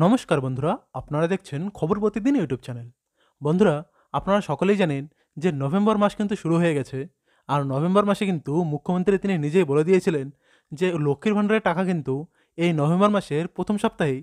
নমস্কার বন্ধুরা আপনারা দেখছেন খবর প্রতিদিন ইউটিউব চ্যানেল বন্ধুরা আপনারা সকলেই জানেন যে নভেম্বর মাস কিন্তু শুরু হয়ে গেছে আর নভেম্বর মাসে কিন্তু মুখ্যমন্ত্রী তিনি নিজেই বলে দিয়েছিলেন যে লক্ষ্মীর ভাণ্ডারের টাকা কিন্তু এই নভেম্বর মাসের প্রথম সপ্তাহেই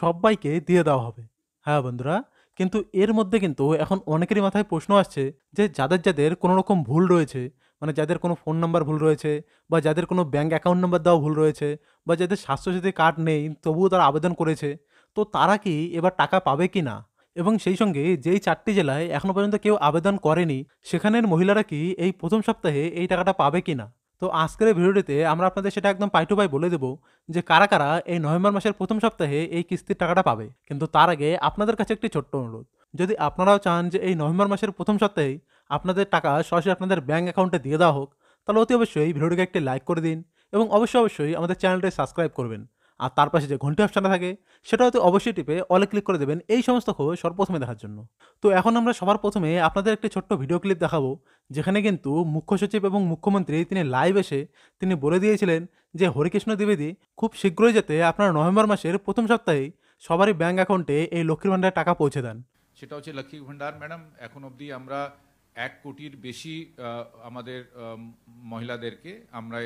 সবাইকে দিয়ে দেওয়া হবে হ্যাঁ বন্ধুরা কিন্তু এর মধ্যে কিন্তু এখন অনেকেরই মাথায় প্রশ্ন আসছে যে যাদের যাদের কোনো রকম ভুল রয়েছে মানে যাদের কোনো ফোন নাম্বার ভুল রয়েছে বা যাদের কোনো ব্যাঙ্ক অ্যাকাউন্ট নাম্বার দেওয়া ভুল রয়েছে বা যাদের স্বাস্থ্যসাথী কার্ড নেই তবুও তারা আবেদন করেছে তো তারা কি এবার টাকা পাবে কি না এবং সেই সঙ্গে যেই চারটি জেলায় এখনও পর্যন্ত কেউ আবেদন করেনি সেখানের মহিলারা কি এই প্রথম সপ্তাহে এই টাকাটা পাবে কি না তো আজকের ভিডিওটিতে আমরা আপনাদের সেটা একদম পাই টু পাই বলে দেবো যে কারা কারা এই নভেম্বর মাসের প্রথম সপ্তাহে এই কিস্তির টাকাটা পাবে কিন্তু তার আগে আপনাদের কাছে একটি ছোট্ট অনুরোধ যদি আপনারাও চান যে এই নভেম্বর মাসের প্রথম সপ্তাহে আপনাদের টাকা সরাসরি আপনাদের ব্যাঙ্ক অ্যাকাউন্টে দিয়ে দেওয়া হোক তাহলে অতি অবশ্যই ভিডিওটিকে একটি লাইক করে দিন এবং অবশ্যই অবশ্যই আমাদের চ্যানেলটি সাবস্ক্রাইব করবেন আর তার পাশে যে ঘন্টি অপশানটা থাকে সেটা হয়তো অবশ্যই টিপে অলে ক্লিক করে দেবেন এই সমস্ত খবর সর্বপ্রথমে দেখার জন্য তো এখন আমরা সবার প্রথমে আপনাদের একটি ছোট্ট ভিডিও ক্লিপ দেখাবো যেখানে কিন্তু মুখ্য সচিব এবং মুখ্যমন্ত্রী তিনি লাইভ এসে তিনি বলে দিয়েছিলেন যে হরিকৃষ্ণ দ্বিবেদী খুব শীঘ্রই যেতে আপনারা নভেম্বর মাসের প্রথম সপ্তাহে সবারই ব্যাঙ্ক অ্যাকাউন্টে এই লক্ষ্মীর ভাণ্ডারের টাকা পৌঁছে দেন সেটা হচ্ছে লক্ষ্মী ভাণ্ডার ম্যাডাম এখন অবধি আমরা এক কোটির বেশি আমাদের মহিলাদেরকে আমরা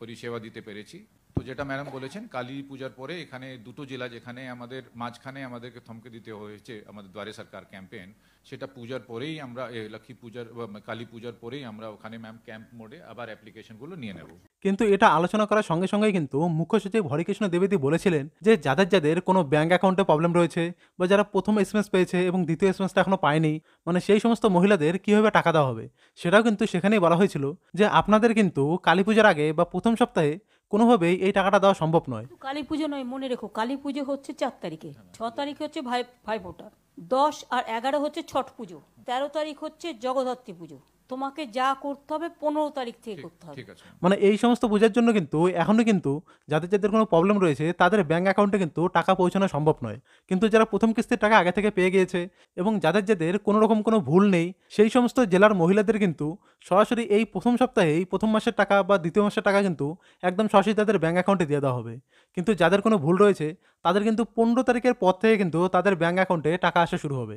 পরিষেবা দিতে পেরেছি তো যেটা ম্যাডাম বলেছেন কালী পূজার পরে এখানে দুটো জেলা যেখানে আমাদের মাঝখানে আমাদেরকে থমকে দিতে হয়েছে আমাদের দ্বারে সরকার ক্যাম্পেন সেটা পূজার পরেই আমরা লক্ষ্মী পূজার কালী পূজার পরেই আমরা ওখানে ম্যাম ক্যাম্প মোডে আবার অ্যাপ্লিকেশনগুলো নিয়ে নেব কিন্তু এটা আলোচনা করার সঙ্গে সঙ্গে কিন্তু মুখ্য সচিব হরিকৃষ্ণ দেবেদী বলেছিলেন যে যাদের যাদের কোনো ব্যাঙ্ক অ্যাকাউন্টে প্রবলেম রয়েছে বা যারা প্রথম এস পেয়েছে এবং দ্বিতীয় এসএমএসটা এখনো পায়নি মানে সেই সমস্ত মহিলাদের কি কীভাবে টাকা দেওয়া হবে সেটাও কিন্তু সেখানেই বলা হয়েছিল যে আপনাদের কিন্তু কালী আগে বা প্রথম সপ্তাহে কোনোভাবেই এই টাকাটা দেওয়া সম্ভব নয় কালী পুজো নয় মনে রেখো কালী পুজো হচ্ছে চার তারিখে ছ তারিখে হচ্ছে ভাই ফোটা দশ আর এগারো হচ্ছে ছট পুজো তেরো তারিখ হচ্ছে জগদ্ধাত্রী পুজো তোমাকে যা করতে হবে পনেরো তারিখ থেকে করতে হবে মানে এই সমস্ত পূজার জন্য কিন্তু এখনও কিন্তু যাদের যাদের কোনো প্রবলেম রয়েছে তাদের ব্যাঙ্ক অ্যাকাউন্টে কিন্তু টাকা পৌঁছানো সম্ভব নয় কিন্তু যারা প্রথম কিস্তির টাকা আগে থেকে পেয়ে গিয়েছে এবং যাদের যাদের কোনো রকম কোনো ভুল নেই সেই সমস্ত জেলার মহিলাদের কিন্তু সরাসরি এই প্রথম সপ্তাহেই প্রথম মাসের টাকা বা দ্বিতীয় মাসের টাকা কিন্তু একদম সরাসরি সরাসরি তাদের ব্যাঙ্ক অ্যাকাউন্টে দিয়ে দেওয়া হবে কিন্তু যাদের কোনো ভুল রয়েছে তাদের কিন্তু পনেরো তারিখের পর থেকে কিন্তু তাদের ব্যাঙ্ক অ্যাকাউন্টে টাকা আসা শুরু হবে